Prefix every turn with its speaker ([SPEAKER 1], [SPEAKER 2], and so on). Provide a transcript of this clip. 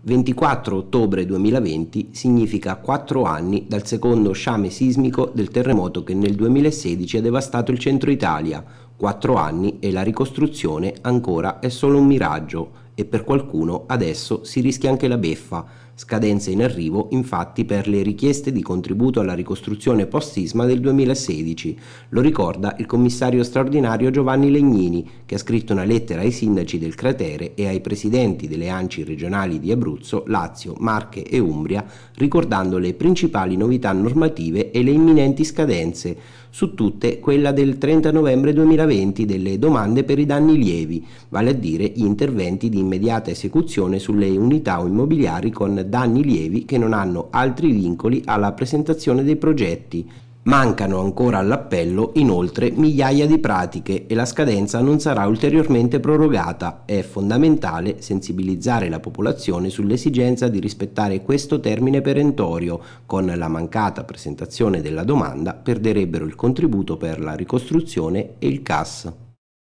[SPEAKER 1] 24 ottobre 2020 significa 4 anni dal secondo sciame sismico del terremoto che nel 2016 ha devastato il centro Italia. 4 anni e la ricostruzione ancora è solo un miraggio, e per qualcuno adesso si rischia anche la beffa, scadenza in arrivo infatti per le richieste di contributo alla ricostruzione post-sisma del 2016. Lo ricorda il commissario straordinario Giovanni Legnini, che ha scritto una lettera ai sindaci del cratere e ai presidenti delle ANCI regionali di Abruzzo, Lazio, Marche e Umbria, ricordando le principali novità normative e le imminenti scadenze su tutte quella del 30 novembre 2020 delle domande per i danni lievi, vale a dire gli interventi di immediata esecuzione sulle unità o immobiliari con danni lievi che non hanno altri vincoli alla presentazione dei progetti Mancano ancora all'appello inoltre migliaia di pratiche e la scadenza non sarà ulteriormente prorogata. È fondamentale sensibilizzare la popolazione sull'esigenza di rispettare questo termine perentorio. Con la mancata presentazione della domanda perderebbero il contributo per la ricostruzione e il CAS.